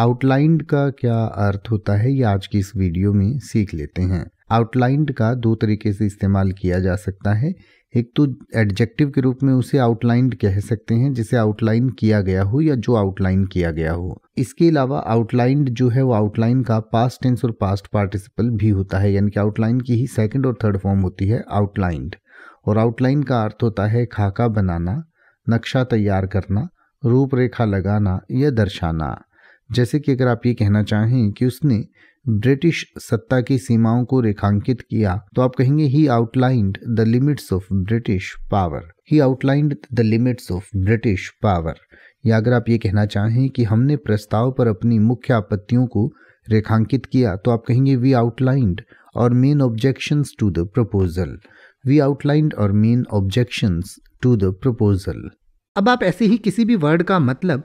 outlined का क्या अर्थ होता है ये आज की इस वीडियो में सीख लेते हैं आउटलाइंड का दो तरीके से इस्तेमाल किया जा सकता है एक तो एडजेक्टिव के रूप में उसे आउटलाइंड कह सकते हैं जिसे आउटलाइन किया गया हो या जो आउटलाइन किया गया हो इसके अलावा आउटलाइंड जो है वो आउटलाइन का पास्ट टेंस और पास्ट पार्टिसिपल भी होता है यानी कि आउटलाइन की ही सेकेंड और थर्ड फॉर्म होती है आउटलाइंड और आउटलाइन का अर्थ होता है खाका बनाना नक्शा तैयार करना रूपरेखा लगाना या दर्शाना जैसे कि अगर आप ये कहना चाहें कि उसने ब्रिटिश सत्ता की सीमाओं को रेखांकित किया तो आप कहेंगे he outlined the limits of British power he outlined the limits of British power या अगर आप ये कहना चाहें कि हमने प्रस्ताव पर अपनी मुख्य आपत्तियों को रेखांकित किया तो आप कहेंगे we outlined our main objection to the proposal we outlined our main objection to the proposal अब आप ऐसे ही किसी भी वर्ड का मतलब